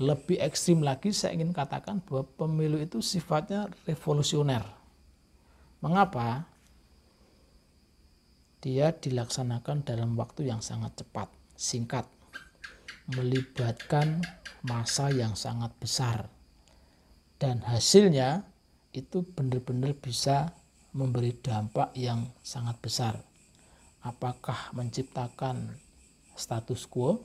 lebih ekstrim lagi saya ingin katakan bahwa pemilu itu sifatnya revolusioner. Mengapa? Dia dilaksanakan dalam waktu yang sangat cepat, singkat, melibatkan masa yang sangat besar. Dan hasilnya itu benar-benar bisa memberi dampak yang sangat besar. Apakah menciptakan status quo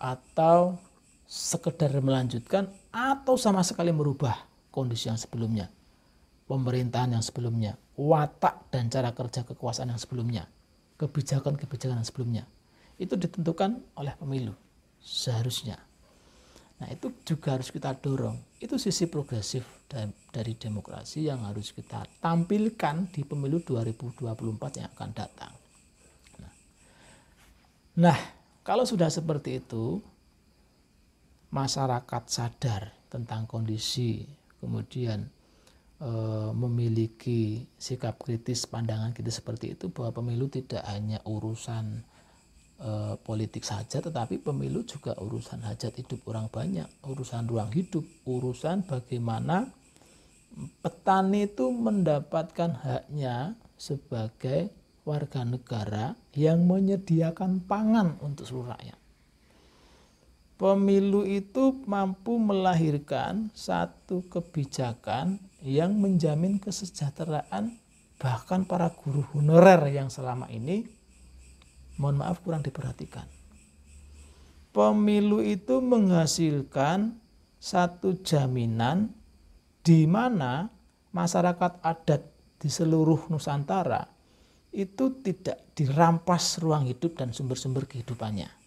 atau sekedar melanjutkan atau sama sekali merubah kondisi yang sebelumnya, pemerintahan yang sebelumnya, watak dan cara kerja kekuasaan yang sebelumnya, kebijakan-kebijakan yang sebelumnya. Itu ditentukan oleh pemilu seharusnya. Nah, itu juga harus kita dorong. Itu sisi progresif dari, demokrasi yang harus kita tampilkan di pemilu 2024 yang akan datang. Nah, nah kalau sudah seperti itu, masyarakat sadar tentang kondisi, kemudian e, memiliki sikap kritis, pandangan kita seperti itu bahwa pemilu tidak hanya urusan e, politik saja, tetapi pemilu juga urusan hajat hidup orang banyak, urusan ruang hidup, urusan bagaimana petani itu mendapatkan haknya sebagai warga negara yang menyediakan pangan untuk seluruh rakyat pemilu itu mampu melahirkan satu kebijakan yang menjamin kesejahteraan bahkan para guru honorer yang selama ini mohon maaf kurang diperhatikan. Pemilu itu menghasilkan satu jaminan di mana masyarakat adat di seluruh Nusantara itu tidak dirampas ruang hidup dan sumber-sumber kehidupannya